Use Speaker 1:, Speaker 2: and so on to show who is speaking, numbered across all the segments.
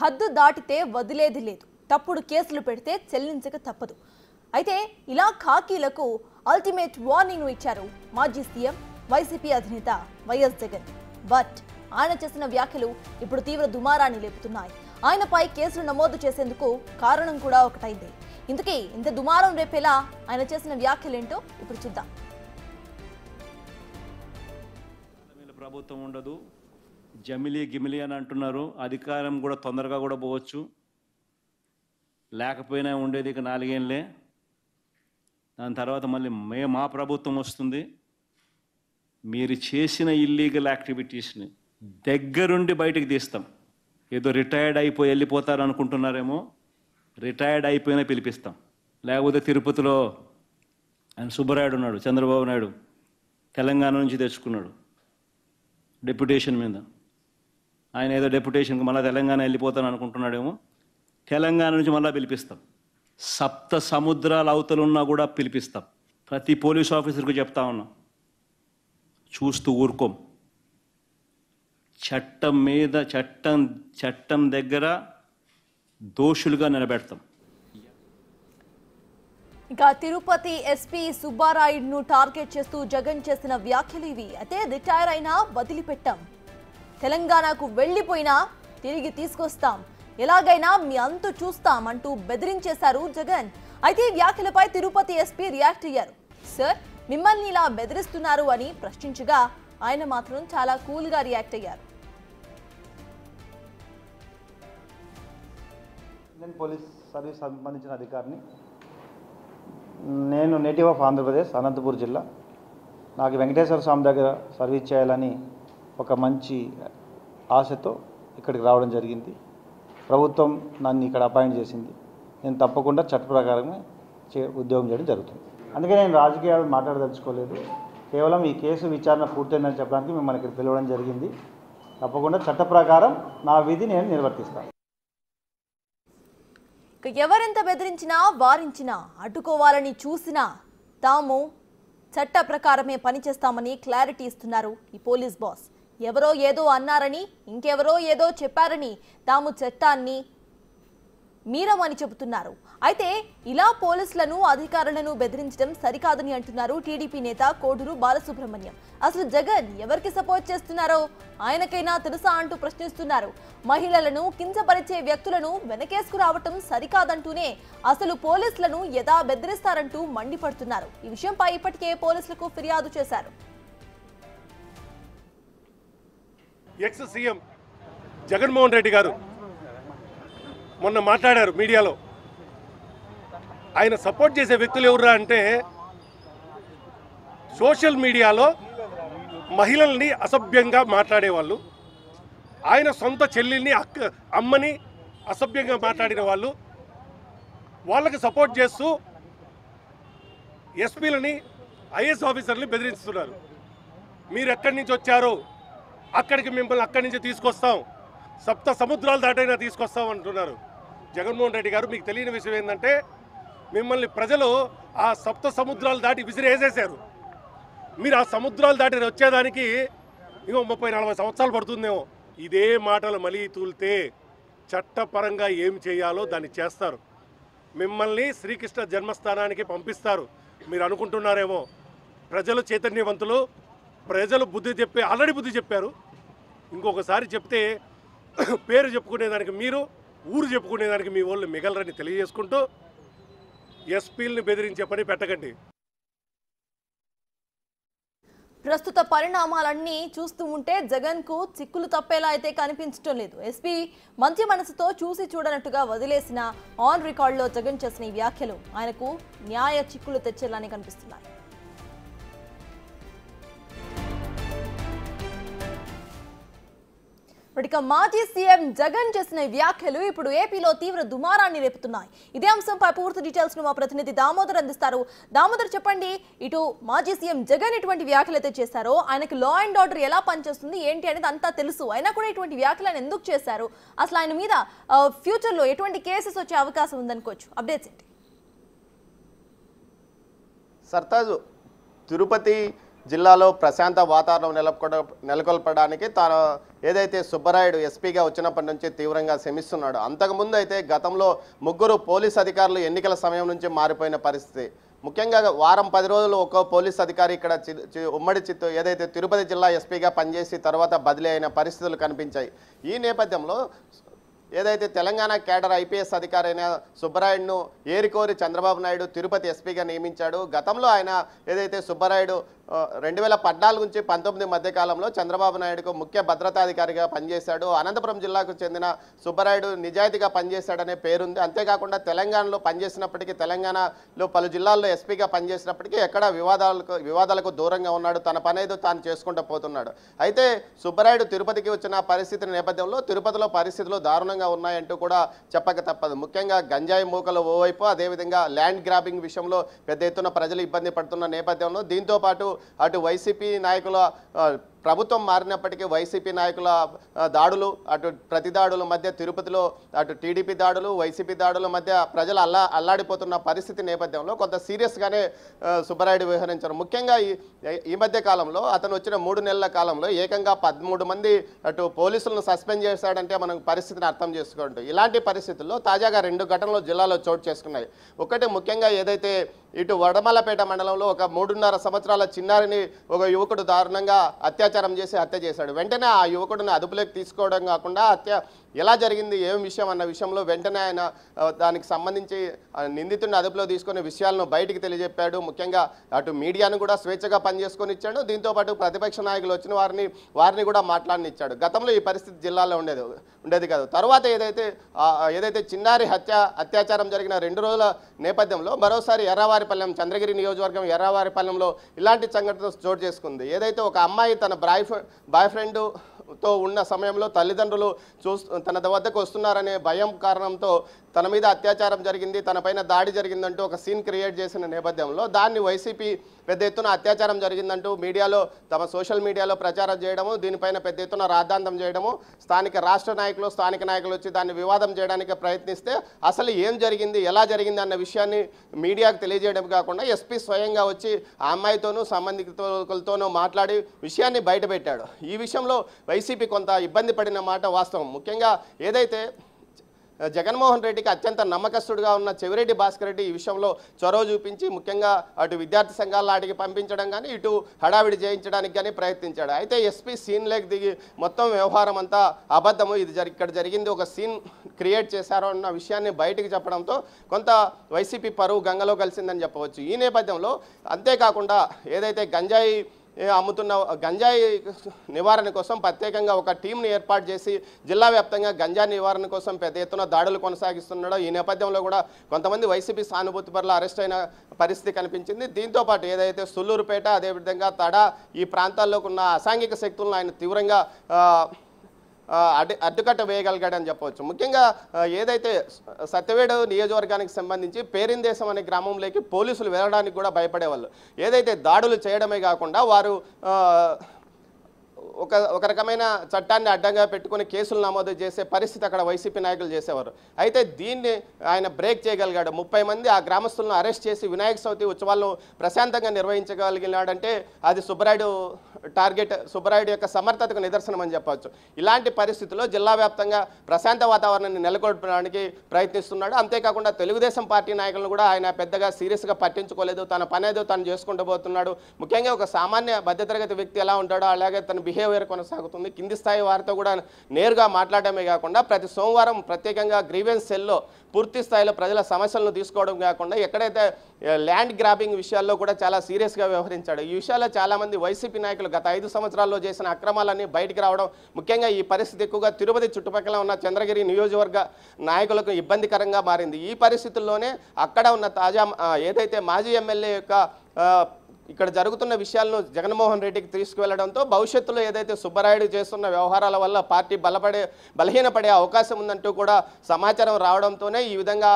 Speaker 1: హద్దు దాటితే వదిలేది లేదు తప్పుడు కేసులు పెడితే చెల్లించక తప్పదు అయితే ఇలా ఖాకీలకు అల్టిమేట్ వార్నింగ్ ఇచ్చారు మాజీ సీఎం వైసీపీ అధినేత వైఎస్ జగన్ బట్ ఆయన చేసిన వ్యాఖ్యలు ఇప్పుడు తీవ్ర దుమారాన్ని లేపుతున్నాయి ఆయనపై కేసులు నమోదు చేసేందుకు కారణం కూడా ఒకటైంది ఇందుకే ఇంత దుమారం రేపేలా ఆయన చేసిన వ్యాఖ్యలేంటో ఇప్పుడు చూద్దాం
Speaker 2: ప్రభుత్వం ఉండదు జమిలి గిమిలి అని అంటున్నారు అధికారం కూడా తొందరగా కూడా పోవచ్చు లేకపోయినా ఉండేది ఇక నాలుగేళ్ళే దాని తర్వాత మళ్ళీ మే మా ప్రభుత్వం వస్తుంది మీరు చేసిన ఇల్లీగల్ యాక్టివిటీస్ని దగ్గరుండి బయటకు తీస్తాం ఏదో రిటైర్డ్ అయిపోయి వెళ్ళిపోతారు అనుకుంటున్నారేమో రిటైర్డ్ అయిపోయినా పిలిపిస్తాం లేకపోతే తిరుపతిలో ఆయన సుబ్బరాయుడు ఉన్నాడు చంద్రబాబు నాయుడు తెలంగాణ నుంచి తెచ్చుకున్నాడు డెప్యుటేషన్ మీద ఆయన ఏదో డెప్యుటేషన్కి మళ్ళీ తెలంగాణ వెళ్ళిపోతాను అనుకుంటున్నాడేమో తెలంగాణ నుంచి మళ్ళీ పిలిపిస్తాం సప్త సముద్రాల అవతలున్నా కూడా పిలిపిస్తాం ప్రతి పోలీస్ ఆఫీసర్కి చెప్తా ఉన్నాం చూస్తూ ఊరుకోం చట్టం మీద చట్టం చట్టం దగ్గర దోషులుగా నిలబెడతాం
Speaker 1: ఇంకా తిరుపతి ఎస్పీ సుబ్బారాయుడును టార్గెట్ చేస్తూ జగన్ చేసిన వ్యాఖ్యలు ఇవి అయితే రిటైర్ అయినా వదిలిపెట్టాం తెలంగాణకు వెళ్ళిపోయినా తిరిగి తీసుకొస్తాం ఎలాగైనా మీ అంతు చూస్తాం అంటూ బెదిరించేశారు జగన్ అయితే వ్యాఖ్యలపై తిరుపతి ఎస్పీ రియాక్ట్ అయ్యారు సార్ మిమ్మల్ని ఇలా బెదిరిస్తున్నారు అని ప్రశ్నించగా ఆయన మాత్రం చాలా కూల్గా రియాక్ట్ అయ్యారు
Speaker 2: పోలీస్ సర్వీస్ సంబంధించిన అధికారిని నేను నేటివ్ ఆఫ్ ఆంధ్రప్రదేశ్ అనంతపూర్ జిల్లా నాకు వెంకటేశ్వర స్వామి దగ్గర సర్వీస్ చేయాలని ఒక మంచి ఆశతో ఇక్కడికి రావడం జరిగింది ప్రభుత్వం నన్ను ఇక్కడ అపాయింట్ చేసింది నేను తప్పకుండా చట్ట ప్రకారమే చే ఉద్యోగం చేయడం జరుగుతుంది అందుకే నేను రాజకీయాలు మాట్లాడదలుచుకోలేదు కేవలం ఈ కేసు విచారణ పూర్తయిందని చెప్పడానికి మిమ్మల్ని ఇక్కడ పిలవడం జరిగింది తప్పకుండా చట్ట ప్రకారం నా విధి నేను నిర్వర్తిస్తాను
Speaker 1: ఎవరెంత బెదిరించినా వారించినా అడ్డుకోవాలని చూసినా తాము చట్ట ప్రకారమే పనిచేస్తామని క్లారిటీ ఇస్తున్నారు ఈ పోలీస్ బాస్ ఎవరో ఏదో అన్నారని ఇంకెవరో ఏదో చెప్పారని తాము చట్టాన్ని మీరమని చెబుతున్నారు అయితే ఇలా పోలీసులను అధికారులను బెదిరించడం సరికాదని అంటున్నారు టీడీపీ నేత కోడూరు బాలసుబ్రహ్మణ్యం అసలు జగన్ ఎవరికి సపోర్ట్ చేస్తున్నారో ఆయనకైనా తెలుసా అంటూ ప్రశ్నిస్తున్నారు మహిళలను కించపరిచే వ్యక్తులను వెనకేసుకురావటం సరికాదంటూనే అసలు పోలీసులను యథా బెదిరిస్తారంటూ మండిపడుతున్నారు ఈ విషయంపై ఇప్పటికే పోలీసులకు ఫిర్యాదు చేశారు
Speaker 3: ఎక్స్ సీఎం జగన్మోహన్ రెడ్డి గారు మొన్న మాట్లాడారు మీడియాలో ఆయన సపోర్ట్ చేసే వ్యక్తులు ఎవరురా అంటే సోషల్ మీడియాలో మహిళల్ని అసభ్యంగా మాట్లాడేవాళ్ళు ఆయన సొంత చెల్లెల్ని అక్క అమ్మని అసభ్యంగా మాట్లాడిన వాళ్ళు వాళ్ళకి సపోర్ట్ చేస్తూ ఎస్పీలని ఐఏఎస్ ఆఫీసర్ని బెదిరిస్తున్నారు మీరు ఎక్కడి నుంచి వచ్చారో అక్కడికి మిమ్మల్ని అక్కడి నుంచి తీసుకొస్తాం సప్త సముద్రాలు దాటైనా తీసుకొస్తాం అంటున్నారు జగన్మోహన్ రెడ్డి గారు మీకు తెలియని విషయం ఏంటంటే మిమ్మల్ని ప్రజలు ఆ సప్త సముద్రాలు దాటి విసిరేసేసారు మీరు ఆ సముద్రాలు దాటి వచ్చేదానికి ఇంకో ముప్పై నలభై సంవత్సరాలు పడుతుందేమో ఇదే మాటలు మళ్ళీ తూలితే చట్టపరంగా ఏం చేయాలో దాన్ని చేస్తారు మిమ్మల్ని శ్రీకృష్ణ జన్మస్థానానికి పంపిస్తారు మీరు అనుకుంటున్నారేమో ప్రజలు చైతన్యవంతులు ప్రజలు బుద్ధి చెప్పి ఆల్రెడీ బుద్ధి చెప్పారు ఇంకొకసారి చెప్తే పేరు చెప్పుకునేదానికి మీరు ఊరు చెప్పుకునేదానికి మీ వాళ్ళు మిగలరని తెలియజేసుకుంటూ ఎస్పీల్ని బెదిరించే పని పెట్టకండి
Speaker 1: ప్రస్తుత పరిణామాలన్నీ చూస్తూ ఉంటే జగన్ కు చిక్కులు తప్పేలా అయితే కనిపించడం లేదు ఎస్పీ మంచి మనసుతో చూసి చూడనట్టుగా వదిలేసిన ఆన్ రికార్డులో జగన్ చేసిన వ్యాఖ్యలు ఆయనకు న్యాయ చిక్కులు తెచ్చేలానే కనిపిస్తున్నాయి ఇప్పటికే మాజీ సీఎం జగన్ చేసిన వ్యాఖ్యలు ఇప్పుడు ఏపీలో తీవ్ర దుమారాన్ని రేపుతున్నాయి ఇదే అంశంపై పూర్తి డీటెయిల్స్ ను మా ప్రతినిధి దామోదర్ అందిస్తారు దామోదర్ చెప్పండి ఇటు మాజీ సీఎం జగన్ ఇటువంటి వ్యాఖ్యలు అయితే చేశారో ఆయనకి లా అండ్ ఆర్డర్ ఎలా పనిచేస్తుంది ఏంటి అనేది అంతా తెలుసు అయినా కూడా ఇటువంటి వ్యాఖ్యలను ఎందుకు చేశారు అసలు ఆయన మీద ఫ్యూచర్లో ఎటువంటి కేసెస్ వచ్చే అవకాశం ఉందనుకోవచ్చు అప్డేట్స్ ఏంటి
Speaker 4: సర్తాజు తిరుపతి జిల్లాలో ప్రశాంత వాతావరణం నెలకొడ నెలకొల్పడానికి తాను ఏదైతే సుబ్బరాయుడు ఎస్పీగా వచ్చినప్పటి నుంచి తీవ్రంగా శ్రమిస్తున్నాడు అంతకుముందు అయితే గతంలో ముగ్గురు పోలీస్ అధికారులు ఎన్నికల సమయం నుంచి మారిపోయిన పరిస్థితి ముఖ్యంగా వారం పది రోజులు ఒక పోలీస్ అధికారి ఇక్కడ ఉమ్మడి చిత్తూరు ఏదైతే తిరుపతి జిల్లా ఎస్పీగా పనిచేసి తర్వాత బదిలీ అయిన పరిస్థితులు కనిపించాయి ఈ నేపథ్యంలో ఏదైతే తెలంగాణ కేడర్ ఐపీఎస్ అధికారైన సుబ్బరాయుడును ఏరికోరి చంద్రబాబు నాయుడు తిరుపతి ఎస్పీగా నియమించాడు గతంలో ఆయన ఏదైతే సుబ్బరాయుడు రెండు వేల పద్నాలుగు నుంచి పంతొమ్మిది మధ్యకాలంలో చంద్రబాబు నాయుడుకు ముఖ్య భద్రతాధికారిగా పనిచేశాడు అనంతపురం జిల్లాకు చెందిన సుబ్బరాయుడు నిజాయితీగా పనిచేశాడనే పేరుంది అంతేకాకుండా తెలంగాణలో పనిచేసినప్పటికీ తెలంగాణలో పలు జిల్లాల్లో ఎస్పీగా పనిచేసినప్పటికీ ఎక్కడ వివాదాలకు వివాదాలకు దూరంగా ఉన్నాడు తన పనేదో తాను చేసుకుంటూ పోతున్నాడు అయితే సుబ్బరాయుడు తిరుపతికి వచ్చిన పరిస్థితి నేపథ్యంలో తిరుపతిలో పరిస్థితులు దారుణంగా ఉన్నాయంటూ కూడా చెప్పక తప్పదు ముఖ్యంగా గంజాయి మూకలు ఓవైపు అదేవిధంగా ల్యాండ్ గ్రాబింగ్ విషయంలో పెద్ద ఎత్తున ప్రజలు ఇబ్బంది పడుతున్న నేపథ్యంలో దీంతోపాటు అటు వైసీపీ నాయకుల ప్రభుత్వం మారినప్పటికీ వైసీపీ నాయకుల దాడులు అటు ప్రతి దాడుల మధ్య తిరుపతిలో అటు టీడీపీ దాడులు వైసీపీ దాడుల మధ్య ప్రజలు అల్లా అల్లాడిపోతున్న పరిస్థితి నేపథ్యంలో కొంత సీరియస్గానే సుబ్బరాయుడు వ్యవహరించారు ముఖ్యంగా ఈ మధ్య కాలంలో అతను వచ్చిన మూడు నెలల కాలంలో ఏకంగా పదమూడు మంది అటు పోలీసులను సస్పెండ్ చేశాడంటే మనం పరిస్థితిని అర్థం చేసుకోండి ఇలాంటి పరిస్థితుల్లో తాజాగా రెండు ఘటనలు జిల్లాలో చోటు చేసుకున్నాయి ఒకటి ముఖ్యంగా ఏదైతే ఇటు వడమలపేట మండలంలో ఒక మూడున్నర సంవత్సరాల చిన్నారిని ఒక యువకుడు దారుణంగా అత్యాచారం బలాత్కారం చేసి హత్య చేశాడు వెంటనే ఆ యువకుడిని అదుపులోకి తీసుకోవడం కాకుండా హత్య ఎలా జరిగింది ఏం విషయం అన్న విషయంలో వెంటనే ఆయన దానికి సంబంధించి నిందితుడిని అదుపులో తీసుకునే విషయాలను బయటికి తెలియజెప్పాడు ముఖ్యంగా అటు మీడియాను కూడా స్వేచ్ఛగా పనిచేసుకొని ఇచ్చాడు దీంతోపాటు ప్రతిపక్ష నాయకులు వచ్చిన వారిని వారిని కూడా మాట్లాడినిచ్చాడు గతంలో ఈ పరిస్థితి జిల్లాలో ఉండేది ఉండేది కాదు తర్వాత ఏదైతే ఏదైతే చిన్నారి హత్య అత్యాచారం జరిగిన రెండు రోజుల నేపథ్యంలో మరోసారి ఎర్రవారిపల్లెం చంద్రగిరి నియోజకవర్గం ఎర్రవారిపల్లెంలో ఇలాంటి సంఘటన చోటు చేసుకుంది ఏదైతే ఒక అమ్మాయి తన ఫ్రెండ్ బాయ్ ఫ్రెండ్ తో ఉన్న సమయంలో తల్లిదండ్రులు చూ తన వద్దకు వస్తున్నారనే భయం కారణంతో తన మీద అత్యాచారం జరిగింది తనపైన దాడి జరిగిందంటూ ఒక సీన్ క్రియేట్ చేసిన నేపథ్యంలో దాన్ని వైసీపీ పెద్ద ఎత్తున అత్యాచారం జరిగిందంటూ మీడియాలో తమ సోషల్ మీడియాలో ప్రచారం చేయడము దీనిపైన పెద్ద ఎత్తున రాద్ధాంతం చేయడము స్థానిక రాష్ట్ర నాయకులు స్థానిక నాయకులు వచ్చి దాన్ని వివాదం చేయడానికి ప్రయత్నిస్తే అసలు ఏం జరిగింది ఎలా జరిగింది అన్న విషయాన్ని మీడియాకు తెలియజేయడం కాకుండా ఎస్పీ స్వయంగా వచ్చి ఆ అమ్మాయితోనూ సంబంధితులతోనూ మాట్లాడి విషయాన్ని బయటపెట్టాడు ఈ విషయంలో వైసీపీ కొంత ఇబ్బంది పడిన మాట వాస్తవం ముఖ్యంగా ఏదైతే జగన్మోహన్ రెడ్డికి అత్యంత నమ్మకస్తుడుగా ఉన్న చెవిరెడ్డి భాస్కర్ రెడ్డి ఈ విషయంలో చొరవ చూపించి ముఖ్యంగా అటు విద్యార్థి సంఘాల నాటికి పంపించడం కానీ ఇటు హడావిడి చేయించడానికి కానీ ప్రయత్నించాడు అయితే ఎస్పీ సీన్ లేక్ దిగి మొత్తం వ్యవహారం అంతా అబద్ధము ఇది జరి ఇక్కడ జరిగింది ఒక సీన్ క్రియేట్ చేశారు అన్న విషయాన్ని బయటికి చెప్పడంతో కొంత వైసీపీ పరువు గంగలో కలిసిందని చెప్పవచ్చు ఈ నేపథ్యంలో అంతేకాకుండా ఏదైతే గంజాయి అమ్ముతున్న గంజాయి నివారణ కోసం ప్రత్యేకంగా ఒక టీంని ఏర్పాటు చేసి జిల్లా వ్యాప్తంగా గంజా నివారణ కోసం పెద్ద ఎత్తున దాడులు కొనసాగిస్తున్నాడు ఈ నేపథ్యంలో కూడా కొంతమంది వైసీపీ సానుభూతి పరులు అరెస్ట్ అయిన పరిస్థితి కనిపించింది దీంతోపాటు ఏదైతే సుల్లూరుపేట అదేవిధంగా తడ ఈ ప్రాంతాల్లో ఉన్న అసాంఘిక శక్తులను ఆయన తీవ్రంగా అడ్డు అడ్డుకట్ట వేయగలిగాడని చెప్పవచ్చు ముఖ్యంగా ఏదైతే సత్యవేడు నియోజకవర్గానికి సంబంధించి పేరిందేశం అనే గ్రామంలోకి పోలీసులు వెళ్ళడానికి కూడా భయపడేవాళ్ళు ఏదైతే దాడులు చేయడమే కాకుండా వారు ఒక ఒక రకమైన చట్టాన్ని అడ్డంగా పెట్టుకుని కేసులు నమోదు చేసే పరిస్థితి అక్కడ వైసీపీ నాయకులు చేసేవారు అయితే దీన్ని ఆయన బ్రేక్ చేయగలిగాడు ముప్పై మంది ఆ గ్రామస్తులను అరెస్ట్ చేసి వినాయక చవితి ఉత్సవాలను ప్రశాంతంగా నిర్వహించగలిగినాడంటే అది సుబ్బరాయుడు టార్గెట్ సుబ్బరాయుడు యొక్క సమర్థతకు నిదర్శనం అని చెప్పవచ్చు ఇలాంటి పరిస్థితుల్లో జిల్లా వ్యాప్తంగా ప్రశాంత వాతావరణాన్ని నెలకొల్పడానికి ప్రయత్నిస్తున్నాడు అంతేకాకుండా తెలుగుదేశం పార్టీ నాయకులను కూడా ఆయన పెద్దగా సీరియస్గా పట్టించుకోలేదు తన పనేదో తను చేసుకుంటూ పోతున్నాడు ముఖ్యంగా ఒక సామాన్య మధ్యతరగతి వ్యక్తి ఎలా ఉంటాడో అలాగే తన బిహేవ్ బిహేవియర్ కొనసాగుతుంది కింది స్థాయి వారితో కూడా నేరుగా మాట్లాడమే కాకుండా ప్రతి సోమవారం ప్రత్యేకంగా గ్రీవెన్స్ సెల్లో పూర్తి స్థాయిలో ప్రజల సమస్యలను తీసుకోవడం కాకుండా ఎక్కడైతే ల్యాండ్ గ్రాబింగ్ విషయాల్లో కూడా చాలా సీరియస్గా వ్యవహరించాడు ఈ విషయాల్లో చాలామంది వైసీపీ నాయకులు గత ఐదు సంవత్సరాల్లో చేసిన అక్రమాలన్నీ బయటికి రావడం ముఖ్యంగా ఈ పరిస్థితి ఎక్కువగా తిరుపతి చుట్టుపక్కల ఉన్న చంద్రగిరి నియోజకవర్గ నాయకులకు ఇబ్బందికరంగా మారింది ఈ పరిస్థితుల్లోనే అక్కడ ఉన్న తాజా ఏదైతే మాజీ ఎమ్మెల్యే యొక్క ఇక్కడ జరుగుతున్న విషయాలను జగన్మోహన్ రెడ్డికి తీసుకువెళ్లడంతో భవిష్యత్తులో ఏదైతే సుబ్బరాయుడు చేస్తున్న వ్యవహారాల వల్ల పార్టీ బలపడే బలహీనపడే అవకాశం ఉందంటూ కూడా సమాచారం రావడంతోనే ఈ విధంగా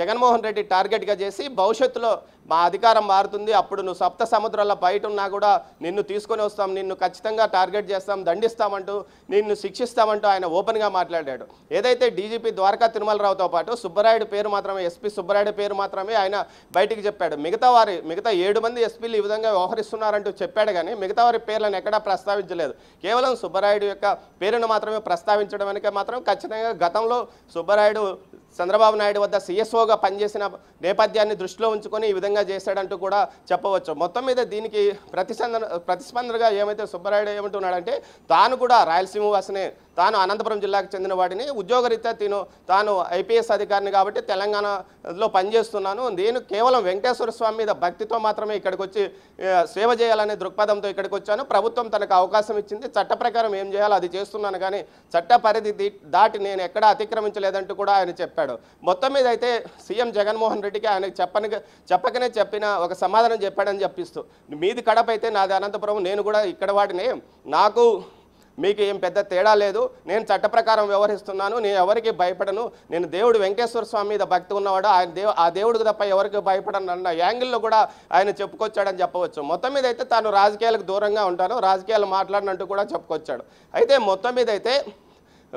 Speaker 4: జగన్మోహన్ రెడ్డి టార్గెట్గా చేసి భవిష్యత్తులో మా అధికారం మారుతుంది అప్పుడు నువ్వు సప్త సముద్రాల బయట ఉన్నా కూడా నిన్ను తీసుకొని వస్తాం నిన్ను ఖచ్చితంగా టార్గెట్ చేస్తాం దండిస్తామంటూ నిన్ను శిక్షిస్తామంటూ ఆయన ఓపెన్గా మాట్లాడాడు ఏదైతే డీజీపీ ద్వారకా తిరుమలరావుతో పాటు సుబ్బరాయుడు పేరు మాత్రమే ఎస్పీ సుబ్బరాయుడు పేరు మాత్రమే ఆయన బయటికి చెప్పాడు మిగతా వారి మిగతా ఏడు మంది ఎస్పీలు ఈ విధంగా వ్యవహరిస్తున్నారంటూ చెప్పాడు కానీ మిగతా వారి పేర్లను ఎక్కడా ప్రస్తావించలేదు కేవలం సుబ్బరాయుడు యొక్క పేరును మాత్రమే ప్రస్తావించడం వెనక మాత్రం ఖచ్చితంగా గతంలో సుబ్బరాయుడు చంద్రబాబు నాయుడు వద్ద సిఎస్ఓగా పనిచేసిన నేపథ్యాన్ని దృష్టిలో ఉంచుకొని ఈ విధంగా చేశాడంటూ కూడా చెప్పవచ్చు మొత్తం మీద దీనికి ప్రతిస్పందన ప్రతిస్పందనగా ఏమైతే సుబ్బరాయుడు ఏమంటున్నాడంటే తాను కూడా రాయలసీమ వాసనే తాను అనంతపురం జిల్లాకు చెందిన వాడిని ఉద్యోగరీత్యా తిను తాను ఐపీఎస్ అధికారిని కాబట్టి తెలంగాణలో పనిచేస్తున్నాను నేను కేవలం వెంకటేశ్వర స్వామి మీద భక్తితో మాత్రమే ఇక్కడికి వచ్చి సేవ చేయాలనే దృక్పథంతో ఇక్కడికి వచ్చాను ప్రభుత్వం తనకు అవకాశం ఇచ్చింది చట్ట ప్రకారం ఏం చేయాలో అది చేస్తున్నాను కానీ చట్ట పరిధి దాటి నేను ఎక్కడ అతిక్రమించలేదంటూ కూడా ఆయన చెప్పాడు మొత్తం మీద అయితే సీఎం జగన్మోహన్ రెడ్డికి ఆయన చెప్పని చెప్పకనే చెప్పిన ఒక సమాధానం చెప్పాడని చెప్పిస్తూ మీది కడప అయితే నాది అనంతపురం నేను కూడా ఇక్కడ వాటిని నాకు మీకు ఏం పెద్ద తేడా లేదు నేను చట్ట ప్రకారం వ్యవహరిస్తున్నాను నేను ఎవరికి భయపడను నేను దేవుడు వెంకటేశ్వర స్వామి మీద భక్తి ఉన్నవాడు ఆయన దేవు ఆ దేవుడికి తప్ప ఎవరికి భయపడను అన్న యాంగిల్లో కూడా ఆయన చెప్పుకొచ్చాడని చెప్పవచ్చు మొత్తం మీద అయితే తాను రాజకీయాలకు దూరంగా ఉంటాను రాజకీయాలు మాట్లాడినట్టు కూడా చెప్పుకొచ్చాడు అయితే మొత్తం మీద అయితే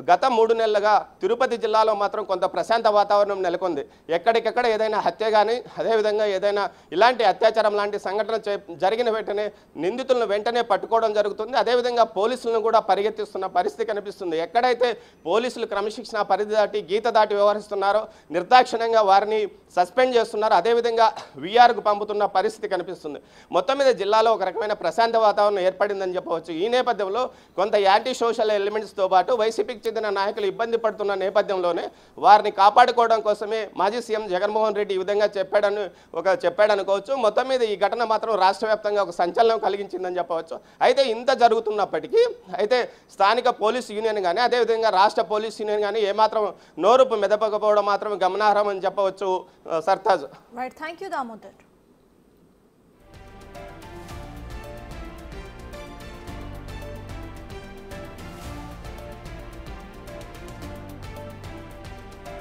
Speaker 4: గత మూడు నెలలుగా తిరుపతి జిల్లాలో మాత్రం కొంత ప్రశాంత వాతావరణం నెలకొంది ఎక్కడికెక్కడ ఏదైనా హత్య కానీ అదేవిధంగా ఏదైనా ఇలాంటి అత్యాచారం లాంటి సంఘటన జరిగిన వెంటనే నిందితులను వెంటనే పట్టుకోవడం జరుగుతుంది అదేవిధంగా పోలీసులను కూడా పరిగెత్తిస్తున్న పరిస్థితి కనిపిస్తుంది ఎక్కడైతే పోలీసులు క్రమశిక్షణ పరిధి దాటి గీత దాటి వ్యవహరిస్తున్నారో నిర్దాక్షిణ్యంగా వారిని సస్పెండ్ చేస్తున్నారు అదేవిధంగా వీఆర్కు పంపుతున్న పరిస్థితి కనిపిస్తుంది మొత్తం మీద జిల్లాలో ఒక రకమైన ప్రశాంత వాతావరణం ఏర్పడిందని చెప్పవచ్చు ఈ నేపథ్యంలో కొంత యాంటీ సోషల్ ఎలిమెంట్స్తో పాటు వైసీపీకి చెందిన నాయకులు ఇబ్బంది పడుతున్న నేపథ్యంలోనే వారిని కాపాడుకోవడం కోసమే మాజీ సీఎం జగన్మోహన్ రెడ్డి ఈ విధంగా చెప్పాడని ఒక చెప్పాడనుకోవచ్చు మొత్తం మీద ఈ ఘటన మాత్రం రాష్ట్ర ఒక సంచలనం కలిగించిందని చెప్పవచ్చు అయితే ఇంత జరుగుతున్నప్పటికీ అయితే స్థానిక పోలీస్ యూనియన్ కానీ అదేవిధంగా రాష్ట్ర పోలీస్ యూనియన్ కానీ ఏమాత్రం నోరుపు మెదపకపోవడం మాత్రం గమనార్హం అని చెప్పవచ్చు Sartaj
Speaker 1: right thank you Damodar